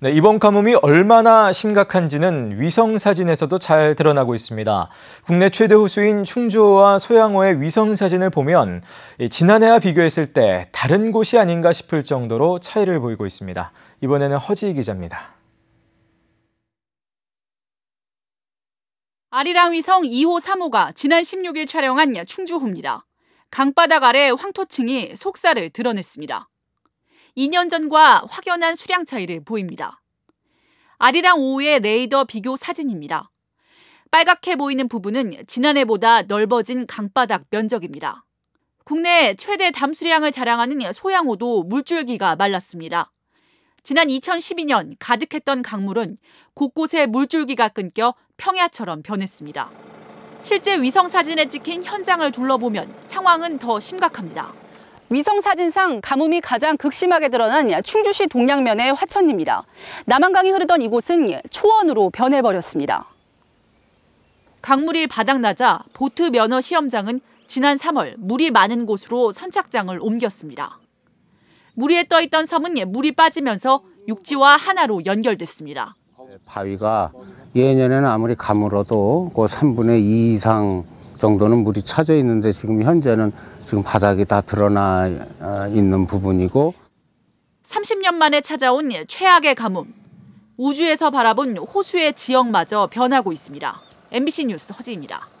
네, 이번 가뭄이 얼마나 심각한지는 위성 사진에서도 잘 드러나고 있습니다. 국내 최대 호수인 충주와 소양호의 위성 사진을 보면 지난해와 비교했을 때 다른 곳이 아닌가 싶을 정도로 차이를 보이고 있습니다. 이번에는 허지 기자입니다. 아리랑 위성 2호, 3호가 지난 16일 촬영한 충주호입니다. 강바닥 아래 황토층이 속살을 드러냈습니다. 2년 전과 확연한 수량 차이를 보입니다. 아리랑 5의 레이더 비교 사진입니다. 빨갛게 보이는 부분은 지난해보다 넓어진 강바닥 면적입니다. 국내 최대 담수량을 자랑하는 소양호도 물줄기가 말랐습니다. 지난 2012년 가득했던 강물은 곳곳에 물줄기가 끊겨 평야처럼 변했습니다. 실제 위성 사진에 찍힌 현장을 둘러보면 상황은 더 심각합니다. 위성 사진상 가뭄이 가장 극심하게 드러난 충주시 동양면의 화천입니다. 남한강이 흐르던 이곳은 초원으로 변해버렸습니다. 강물이 바닥나자 보트 면허 시험장은 지난 3월 물이 많은 곳으로 선착장을 옮겼습니다. 무리에 떠 있던 섬은 물이 빠지면서 육지와 하나로 연결됐습니다. 바위가 예년에는 아무리 가물어도 그 3분의 2 이상 정도는 물이 차져 있는데 지금 현재는 지금 바닥이 다 드러나 어, 있는 부분이고 30년 만에 찾아온 최악의 가뭄. 우주에서 바라본 호수의 지역마저 변하고 있습니다. MBC 뉴스 허지입니다.